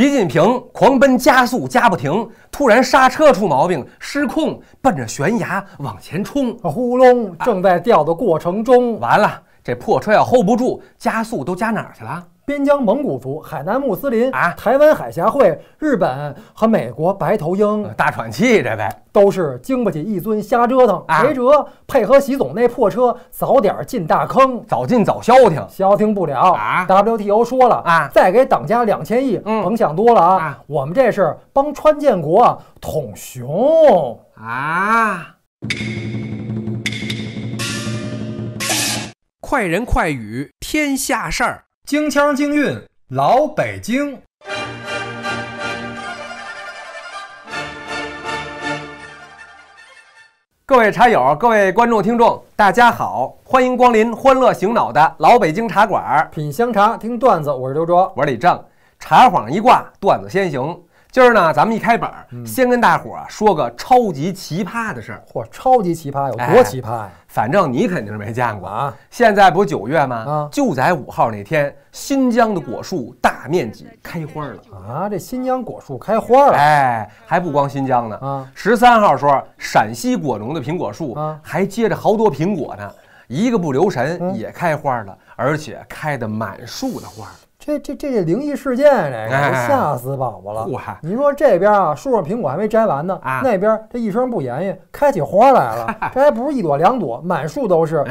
习近平狂奔加速加不停，突然刹车出毛病，失控奔着悬崖往前冲，呼隆，正在掉的过程中，完了，这破车要 hold 不住，加速都加哪儿去了？边疆蒙古族、海南穆斯林啊、台湾海峡会、日本和美国白头鹰大喘气，这呗，都是经不起一尊瞎折腾，没辙，配合习总那破车，早点进大坑，早进早消停，消停不了啊。WTO 说了啊，再给党家两千亿，甭想多了啊，我们这是帮川建国捅熊啊。快人快语，天下事儿。京腔京韵，老北京。各位茶友，各位观众、听众，大家好，欢迎光临欢乐醒脑的老北京茶馆，品香茶，听段子。我是刘卓，我是李正。茶幌一挂，段子先行。今儿呢，咱们一开本儿，先跟大伙儿说个超级奇葩的事儿。嚯，超级奇葩有多奇葩呀？反正你肯定是没见过啊。现在不是九月吗？就在五号那天，新疆的果树大面积开花了啊！这新疆果树开花了，哎，还不光新疆呢。十三号说，陕西果农的苹果树还结着好多苹果呢，一个不留神也开花了，而且开的满树的花。这这这这灵异事件，这个吓死宝宝了！您说这边啊，树上苹果还没摘完呢，那边这一声不言语，开起花来了，这还不是一朵两朵，满树都是。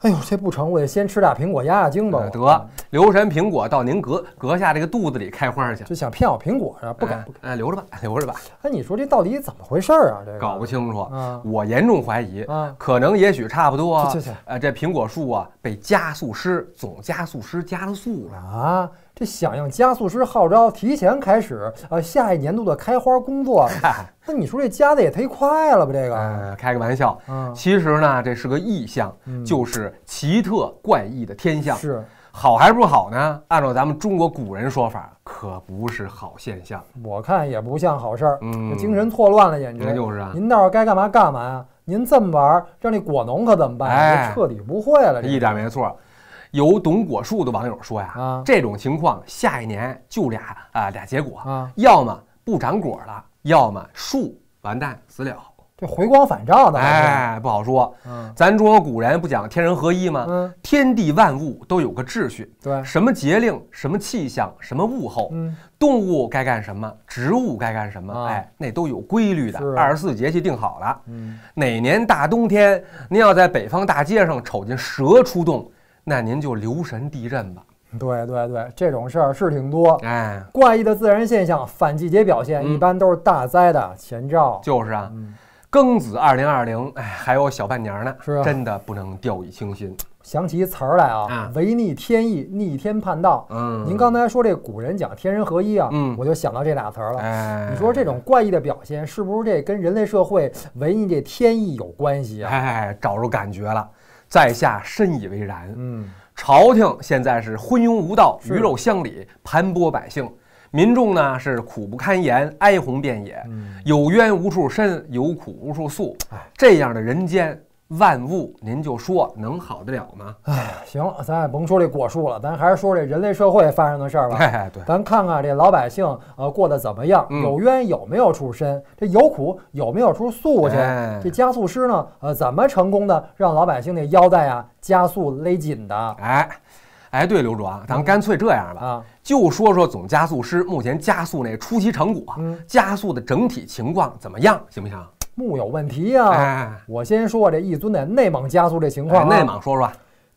哎呦，这不成，我得先吃俩苹果压压惊吧。得留神苹果到您阁阁下这个肚子里开花去。就想骗我苹果是吧？不敢，哎，留着吧，留着吧。哎，你说这到底怎么回事啊？这搞不清楚。我严重怀疑，可能也许差不多。谢谢。这苹果树啊，被加速师总加速师加速了啊！这响应加速师号召，提前开始，呃，下一年度的开花工作。那你说这加的也忒快了吧？这个，开个玩笑。嗯，其实呢，这是个异象，就是奇特怪异的天象。是好还是不好呢？按照咱们中国古人说法，可不是好现象。我看也不像好事儿。嗯，精神错乱了，简直。那就是啊。您到时候该干嘛干嘛啊？您这么玩，让那果农可怎么办？哎，彻底不会了。一点没错。有懂果树的网友说呀，啊，这种情况下一年就俩啊俩结果，要么不长果了，要么树完蛋死了，这回光返照的，哎，不好说。嗯，咱中国古人不讲天人合一吗？嗯，天地万物都有个秩序。对，什么节令，什么气象，什么物候，嗯，动物该干什么，植物该干什么，哎，那都有规律的。二十四节气定好了，嗯，哪年大冬天您要在北方大街上瞅见蛇出洞？那您就留神地震吧。对对对，这种事儿是挺多。哎，怪异的自然现象、反季节表现，一般都是大灾的前兆。就是啊，庚子二零二零，哎，还有小半年呢，是真的不能掉以轻心。想起一词儿来啊，违逆天意，逆天叛道。嗯，您刚才说这古人讲天人合一啊，我就想到这俩词儿了。你说这种怪异的表现，是不是这跟人类社会违逆这天意有关系啊？哎，找着感觉了。在下深以为然。嗯，朝廷现在是昏庸无道，鱼肉乡里，盘剥百姓，民众呢是苦不堪言，哀鸿遍野，有冤无处申，有苦无处诉，这样的人间。万物，您就说能好得了吗？哎，行，咱也甭说这果树了，咱还是说这人类社会发生的事儿吧。哎，对，咱看看这老百姓呃过得怎么样，有冤有没有处身，这有苦有没有处诉去？这加速师呢，呃，怎么成功的让老百姓那腰带啊加速勒紧的？哎，哎，对，刘主啊，咱干脆这样吧，就说说总加速师目前加速那初期成果，加速的整体情况怎么样，行不行？木有问题呀！我先说这一尊的内蒙加速这情况，内蒙说说。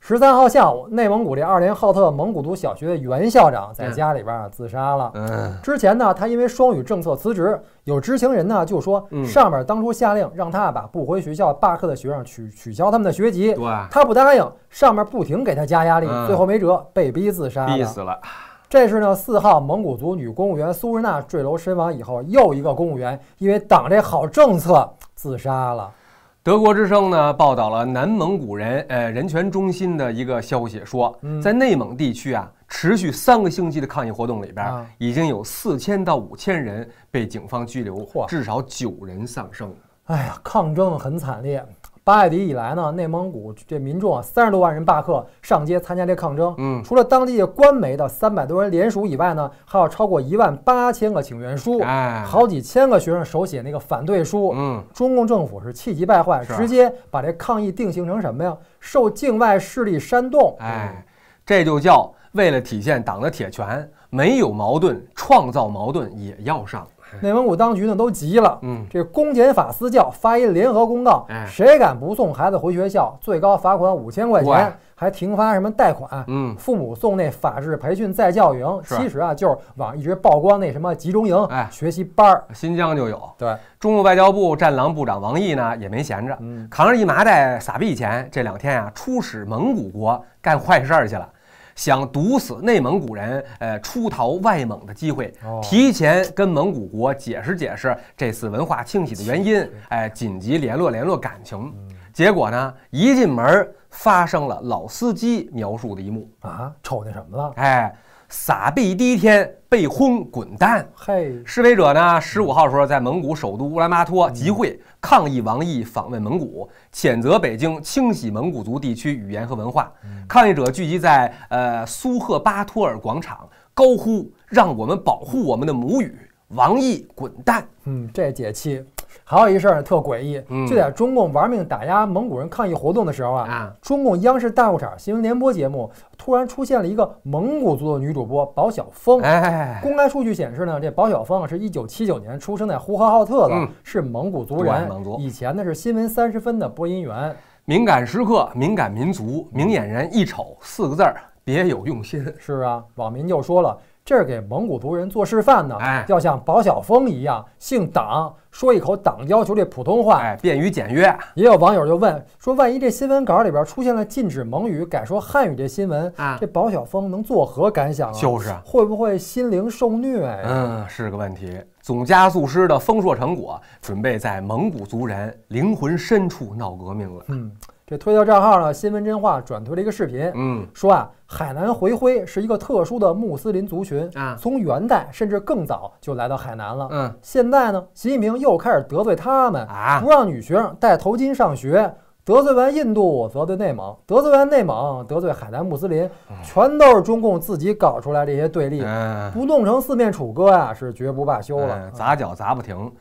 十三号下午，内蒙古这二连浩特蒙古族小学的原校长在家里边自杀了。嗯，之前呢，他因为双语政策辞职，有知情人呢就说，上面当初下令让他把不回学校罢课的学生取取消他们的学籍，对，他不答应，上面不停给他加压力，最后没辙，被逼自杀，逼死了。这是呢，四号蒙古族女公务员苏日娜坠楼身亡以后，又一个公务员因为党这好政策自杀了。德国之声呢报道了南蒙古人呃人权中心的一个消息，说在内蒙地区啊，持续三个星期的抗议活动里边，已经有四千到五千人被警方拘留，至少九人丧生。哎呀，抗争很惨烈。八月底以来呢，内蒙古这民众啊，三十多万人罢课上街参加这抗争。嗯，除了当地的官媒的三百多人联署以外呢，还有超过一万八千个请愿书，好几千个学生手写那个反对书。嗯，中共政府是气急败坏，直接把这抗议定性成什么呀？受境外势力煽动。哎，这就叫为了体现党的铁拳，没有矛盾创造矛盾也要上。内蒙古当局呢都急了，嗯，这公检法司教发一联合公告，谁敢不送孩子回学校，最高罚款五千块钱，还停发什么贷款，嗯，父母送那法制培训在教营，其实啊就是往一直曝光那什么集中营，哎，学习班儿，新疆就有，对，中国外交部战狼部长王毅呢也没闲着，嗯，扛着一麻袋撒币钱，这两天啊出使蒙古国干坏事去了。想毒死内蒙古人，呃，出逃外蒙的机会，提前跟蒙古国解释解释这次文化清洗的原因，哎，紧急联络联络感情。结果呢，一进门发生了老司机描述的一幕啊，瞅见什么了？哎。撒币第一天被轰滚蛋，嘿！示威者呢？十五号时候在蒙古首都乌兰巴托集会抗议王毅访问蒙古，谴责北京清洗蒙古族地区语言和文化。抗议者聚集在呃苏赫巴托尔广场，高呼“让我们保护我们的母语，王毅滚蛋！”嗯，这解气。还有一事儿特诡异，就在中共玩命打压蒙古人抗议活动的时候啊，中共央视大裤衩新闻联播节目突然出现了一个蒙古族的女主播宝晓峰。公开数据显示呢，这宝晓峰是一九七九年出生在呼和浩特的，是蒙古族人。以前呢是新闻三十分的播音员。敏感时刻，敏感民族，明眼人一瞅，四个字儿，别有用心。是啊，网民就说了。这是给蒙古族人做示范呢，哎，要像宝晓峰一样，姓党，说一口党要求这普通话，哎，便于简约。也有网友就问说，万一这新闻稿里边出现了禁止蒙语改说汉语这新闻，啊，这宝晓峰能作何感想啊？就是会不会心灵受虐？嗯，是个问题。总加速师的丰硕成果，准备在蒙古族人灵魂深处闹革命了。嗯。这推特账号呢？新闻真话转推了一个视频，嗯，说啊，海南回回是一个特殊的穆斯林族群啊，从元代甚至更早就来到海南了，嗯，现在呢，习近平又开始得罪他们啊，不让女学生戴头巾上学，得罪完印度，得罪内蒙，得罪完内蒙，得罪海南穆斯林，全都是中共自己搞出来这些对立，不弄成四面楚歌呀，是绝不罢休了，砸脚砸不停。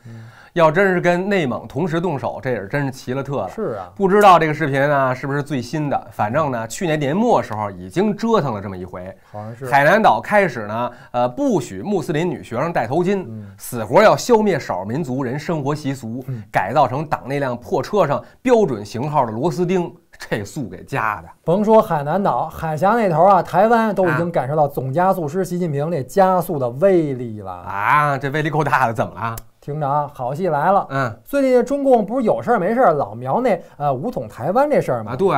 要真是跟内蒙同时动手，这也是真是奇了特了。是啊，不知道这个视频呢是不是最新的？反正呢，去年年末时候已经折腾了这么一回。好像是海南岛开始呢，呃，不许穆斯林女学生戴头巾，死活要消灭少数民族人生活习俗，改造成党那辆破车上标准型号的螺丝钉，这速给加的。甭说海南岛，海峡那头啊，台湾都已经感受到总加速师习近平这加速的威力了。啊，这威力够大的，怎么了？厅长，好戏来了。嗯，最近中共不是有事儿没事儿老瞄那呃武统台湾这事儿啊，对，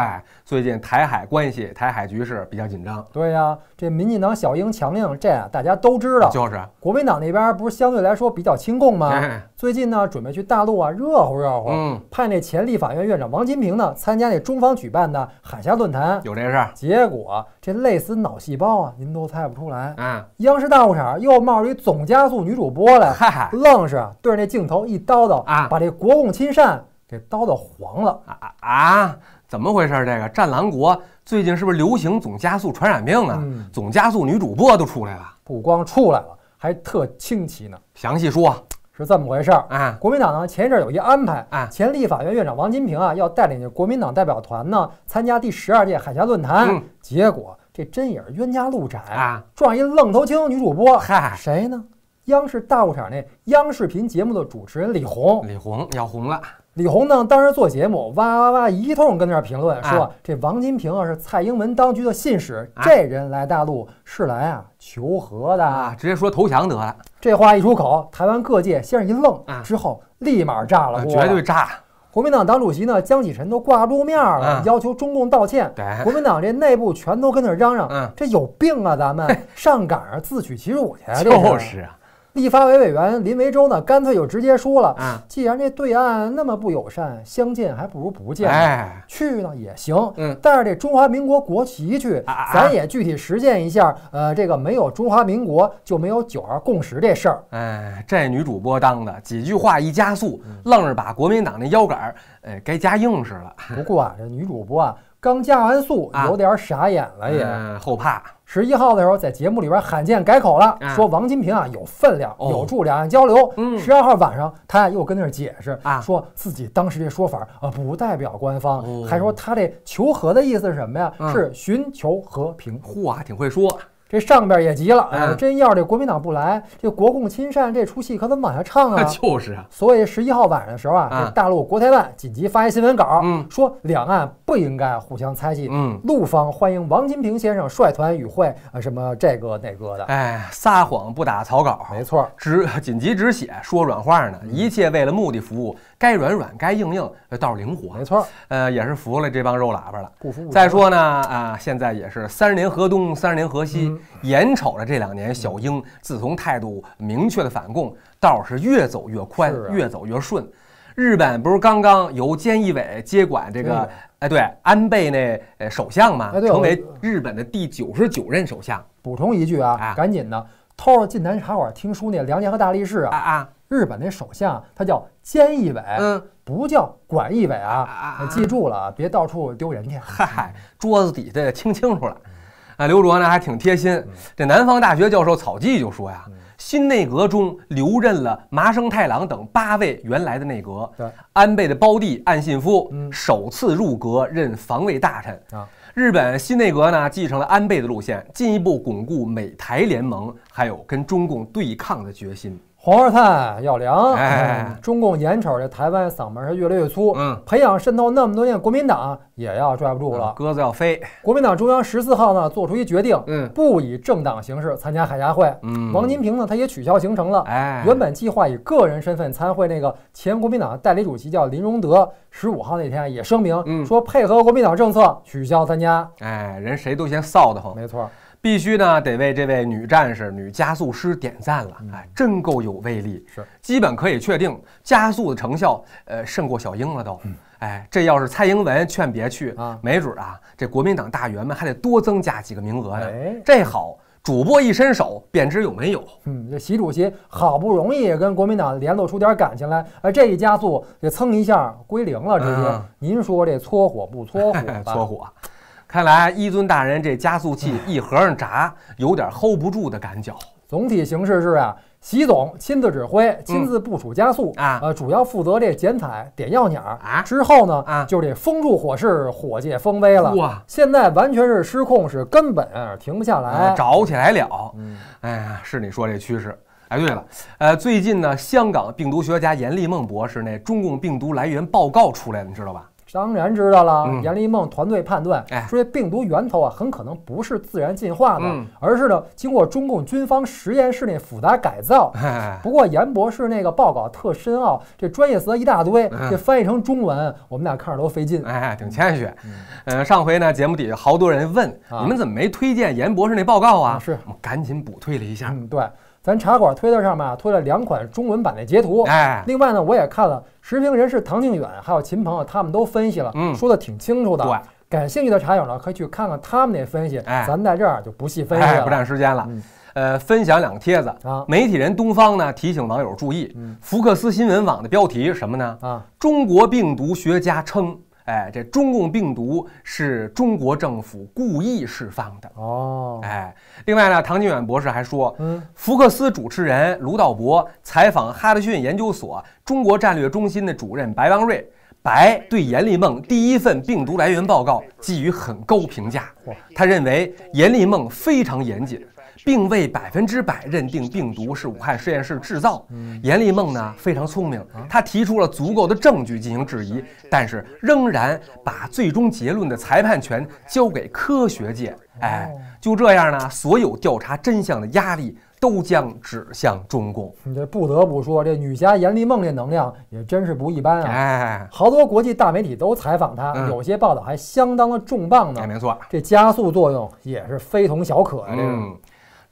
最近台海关系、台海局势比较紧张。对呀，这民进党小英强硬，这大家都知道。就是国民党那边不是相对来说比较亲共吗？最近呢，准备去大陆啊，热乎热乎。嗯，派那前立法院院长王金平呢参加那中方举办的海峡论坛。有这事儿？结果这累死脑细胞啊，您都猜不出来啊！央视大裤衩又冒出一总加速女主播来，嗨，愣是。对着那镜头一叨叨啊，把这国共亲善给叨叨黄了啊啊！怎么回事？这个战狼国最近是不是流行总加速传染病啊？总加速女主播都出来了，不光出来了，还特清奇呢。详细说，是这么回事啊？国民党呢前一阵有一安排啊，前立法院院长王金平啊要带领着国民党代表团呢参加第十二届海峡论坛，结果这真也是冤家路窄啊，撞一愣头青女主播，嗨，谁呢？央视大裤衩那央视频节目的主持人李红，李红要红了。李红呢，当时做节目，哇哇哇一通跟那儿评论，说这王金平啊是蔡英文当局的信使，这人来大陆是来啊求和的，直接说投降得了。这话一出口，台湾各界先是—一愣，之后立马炸了锅，绝对炸！国民党党主席呢，江启臣都挂露面了，要求中共道歉。国民党这内部全都跟那儿嚷嚷，这有病啊！咱们 上赶子自取其辱去，就是啊。立法委委员林维洲呢，干脆就直接说了：“啊，既然这对岸那么不友善，相见还不如不见。哎，去呢也行，嗯，带着这中华民国国旗去，咱也具体实践一下。呃，这个没有中华民国就没有九二共识这事儿。哎，这女主播当的，几句话一加速，愣是把国民党那腰杆儿，哎，该加硬实了。不过啊，这女主播啊，刚加完速，有点傻眼了，也后怕。”十一号的时候，在节目里边罕见改口了，说王金平啊有分量，有助两岸交流。十二号晚上，他又跟那儿解释啊，说自己当时这说法啊不代表官方，还说他这求和的意思是什么呀？是寻求和平。嚯，还挺会说。这上边也急了，真要这国民党不来，这国共亲善这出戏可怎么往下唱啊？就是啊。所以十一号晚上的时候啊，大陆国台办紧急发一新闻稿，说两岸。不应该互相猜忌。嗯，陆方欢迎王金平先生率团与会。啊，什么这个那个的？哎，撒谎不打草稿，没错。只 紧急止血，说软话呢，一切为了目的服务，该软软，该硬硬，倒是灵活。没错。呃，也是服了这帮肉喇叭了。不服。再说呢，啊，现在也是三十年河东，三十年河西，眼瞅着这两年小英自从态度明确的反共，倒是越走越宽，越走越顺。日本不是刚刚由菅义伟接管这个，哎，对，安倍那呃首相嘛，成为日本的第九十九任首相。补充一句啊，赶紧的，偷着进南茶馆听书那梁家和大力士啊啊！日本那首相他叫菅义伟，嗯，不叫管义伟啊，记住了，别到处丢人去。嗨，桌子底下听清楚了，啊，刘卓呢还挺贴心，这南方大学教授草鸡就说呀。新内阁中留任了麻生太郎等八位原来的内阁，对安倍的胞弟岸信夫首次入阁任防卫大臣啊。日本新内阁呢继承了安倍的路线，进一步巩固美台联盟，还有跟中共对抗的决心。黄二菜要凉，哎，中共眼瞅着台湾嗓门是越来越粗，嗯，培养渗透那么多年，国民党也要拽不住了，鸽子要飞。国民党中央十四号呢做出一决定，嗯，不以政党形式参加海峡会，嗯，王金平呢他也取消行程了，哎，原本计划以个人身份参会那个前国民党代理主席叫林荣德，十五号那天也声明说配合国民党政策取消参加，哎，人谁都嫌臊得慌，没错。必须呢，得为这位女战士、女加速师点赞了，哎，真够有威力，是，基本可以确定加速的成效，呃，胜过小英了都，哎，这要是蔡英文劝别去啊，没准啊，这国民党大员们还得多增加几个名额呢，这好，主播一伸手便知有没有，嗯，这习主席好不容易跟国民党联络出点感情来，哎，这一加速这蹭一下归零了，是您说这搓火不搓火？搓火。看来一尊大人这加速器一合上闸，有点 hold 不住的感觉。总体形势是啊，习总亲自指挥，亲自部署加速啊，呃，主要负责这剪彩点药鸟啊。之后呢，啊，就这封住火势，火借风威了。哇，现在完全是失控，是根本停不下来，着起来了。嗯，哎呀，是你说这趋势。哎，对了，呃，最近呢，香港病毒学家严立孟博士那《中共病毒来源报告》出来了，你知道吧？当然知道了，闫立梦团队判断，说这病毒源头啊，很可能不是自然进化的，而是呢经过中共军方实验室那复杂改造。不过闫博士那个报告特深奥，这专业词一大堆，这翻译成中文我们俩看着都费劲。哎，挺谦虚。嗯，上回呢节目底下好多人问，你们怎么没推荐闫博士那报告啊？是我们赶紧补推了一下。嗯，对。咱茶馆推特上面啊推了两款中文版的截图，哎，另外呢，我也看了实名人士唐静远，还有秦朋友，他们都分析了，嗯，说的挺清楚的。对，感兴趣的茶友呢，可以去看看他们那分析，哎，咱在这儿就不细分析了，不占时间了。呃，分享两个帖子啊，媒体人东方呢提醒网友注意，嗯，福克斯新闻网的标题是什么呢？啊，中国病毒学家称。哎，这中共病毒是中国政府故意释放的哦。哎，另外呢，唐金远博士还说，嗯，福克斯主持人卢道博采访哈德逊研究所中国战略中心的主任白邦瑞，白对阎立梦第一份病毒来源报告给予很高评价，他认为阎立梦非常严谨。并未百分之百认定病毒是武汉实验室制造。严立梦呢非常聪明，她提出了足够的证据进行质疑，但是仍然把最终结论的裁判权交给科学界。哎，就这样呢，所有调查真相的压力都将指向中共。你这不得不说，这女侠严立梦这能量也真是不一般啊！哎，好多国际大媒体都采访她，有些报道还相当的重磅呢。没错，这加速作用也是非同小可呀。这嗯。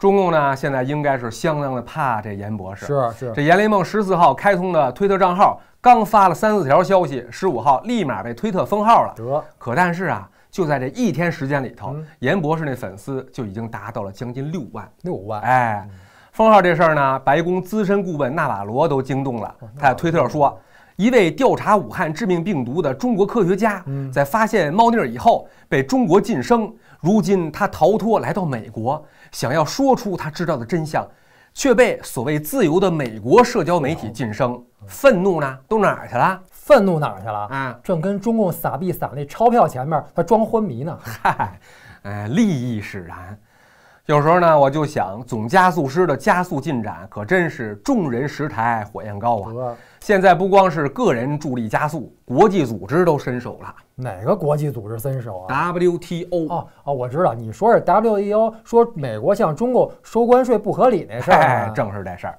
中共呢，现在应该是相当的怕这严博士。是是，这严立梦十四号开通的推特账号，刚发了三四条消息，十五号立马被推特封号了。得，可但是啊，就在这一天时间里头，严博士那粉丝就已经达到了将近六万。六万，哎，封号这事儿呢，白宫资深顾问纳瓦罗都惊动了。他推特说，一位调查武汉致命病毒的中国科学家，在发现猫腻儿以后，被中国禁声。如今他逃脱来到美国，想要说出他知道的真相，却被所谓自由的美国社交媒体晋升。愤怒呢？都哪儿去了？愤怒哪儿去了？啊，正跟中共撒币撒那钞票前面，他装昏迷呢。嗨，哎，利益使然。有时候呢，我就想，总加速师的加速进展可真是众人拾柴火焰高啊！现在不光是个人助力加速，国际组织都伸手了。哪个国际组织伸手啊？W T O。哦哦，我知道，你说是 W T O，说美国向中国收关税不合理那事儿。哎，正是这事儿。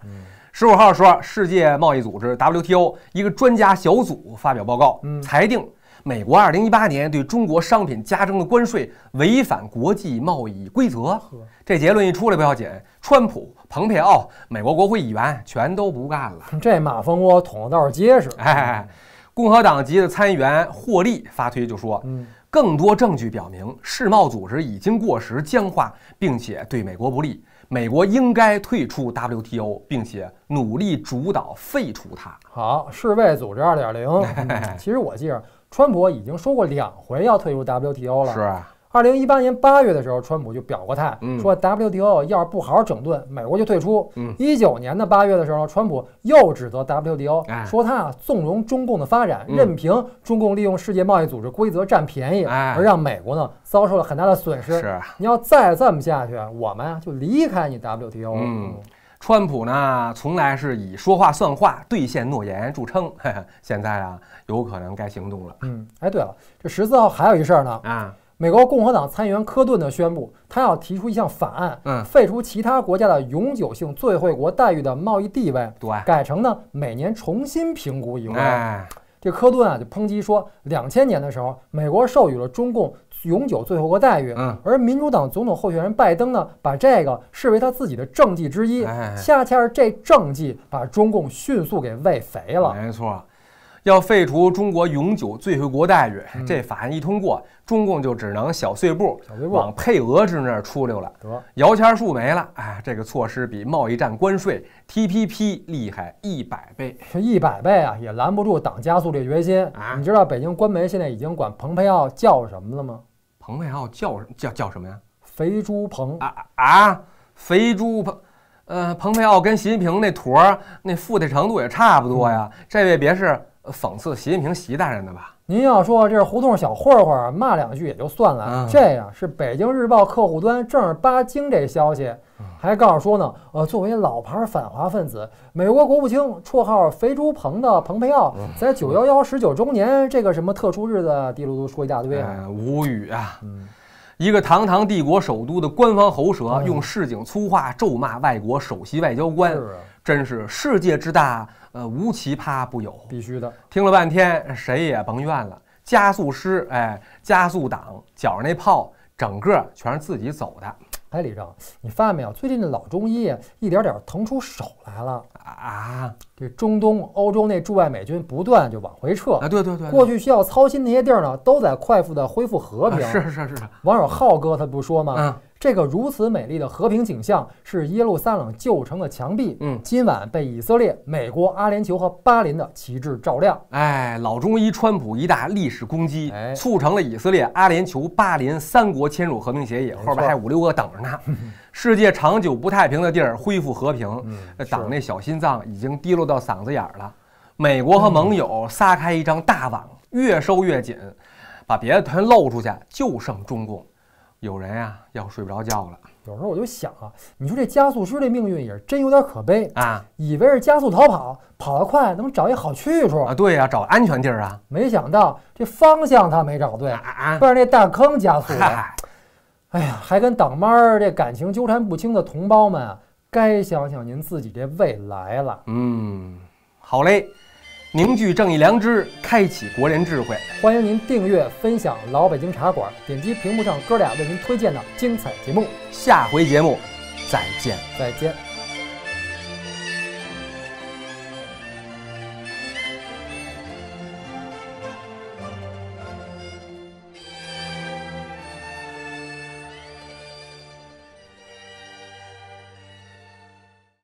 十五号说，世界贸易组织 W T O 一个专家小组发表报告，裁定。美国二零一八年对中国商品加征的关税违反国际贸易规则，这结论一出来不要紧，川普、蓬佩奥、美国国会议员全都不干了。这马蜂窝捅的倒是结实。哎，共和党籍的参议员霍利发推就说：“嗯，更多证据表明世贸组织已经过时、僵化，并且对美国不利。”美国应该退出 WTO，并且努力主导废除它。好，世卫组织2.0，其实我记着川普已经说过两回要退出 WTO 了。是啊。二零一八年八月的时候，川普就表过态，说 WTO 要是不好好整顿，美国就退出。一九年的八月的时候，川普又指责 WTO，说他啊纵容中共的发展，任凭中共利用世界贸易组织规则占便宜，而让美国呢遭受了很大的损失。是你要再这么下去，我们啊就离开你 WTO。嗯，川普呢从来是以说话算话、兑现诺言著称，现在啊有可能该行动了。嗯，哎，对了，这十四号还有一事儿呢啊。美国共和党参议员科顿呢宣布，他要提出一项法案，嗯，废除其他国家的永久性最惠国待遇的贸易地位，对，改成呢每年重新评估一回。哎，这科顿啊就抨击说，两千年的时候，美国授予了中共永久最惠国待遇，嗯，而民主党总统候选人拜登呢，把这个视为他自己的政绩之一，恰恰是这政绩把中共迅速给喂肥了，没错。要废除中国永久最惠国待遇，这法案一通过，中共就只能小碎步往配额制那儿出溜了。得，摇钱树没了哎，这个措施比贸易战、关税、T P P 厉害一百倍，这一百倍啊，也拦不住党加速的决心啊！你知道北京官媒现在已经管蓬佩奥叫什么了吗？蓬佩奥叫叫叫什么呀？肥猪蓬啊啊！肥猪蓬，呃，蓬佩奥跟习近平那坨儿，那富的程度也差不多呀。这位别是。讽刺习近平习大人的吧？您要说这是胡同小混混骂两句也就算了，这呀是《北京日报》客户端正儿八经这消息，还告诉说呢。呃，作为老牌反华分子，美国国务卿绰号“肥猪鹏”的蓬佩奥，在九幺幺十九周年这个什么特殊日子，滴噜噜说一大堆哎，无语啊！一个堂堂帝国首都的官方喉舌，用市井粗话咒骂外国首席外交官，真是世界之大，呃，无奇葩不有，必须的。听了半天，谁也甭怨了。加速师，哎，加速党，脚上那炮，整个全是自己走的。哎，李正，你发现没有？最近这老中医一点点腾出手来了啊！这中东、欧洲那驻外美军不断就往回撤啊！对对对，过去需要操心那些地儿呢，都在快速的恢复和平。是是是，网友浩哥他不说吗？嗯。这个如此美丽的和平景象，是耶路撒冷旧城的墙壁。嗯，今晚被以色列、美国、阿联酋和巴林的旗帜照亮。哎，老中医川普一大历史攻击，促成了以色列、阿联酋、巴林三国签署和平协议，后边还五六个等着呢。世界长久不太平的地儿恢复和平，党内小心脏已经滴落到嗓子眼儿了。美国和盟友撒开一张大网，越收越紧，把别的全露出去，就剩中共。有人啊，要睡不着觉了。有时候我就想啊，你说这加速师这命运也真有点可悲啊！以为是加速逃跑，跑得快能找一好去处啊？对呀，找安全地儿啊！没想到这方向他没找对，奔着那大坑加速。哎呀，还跟党妈这感情纠缠不清的同胞们啊，该想想您自己这未来了。嗯，好嘞。凝聚正义良知，开启国人智慧。欢迎您订阅、分享《老北京茶馆》，点击屏幕上哥俩为您推荐的精彩节目。下回节目再见，再见。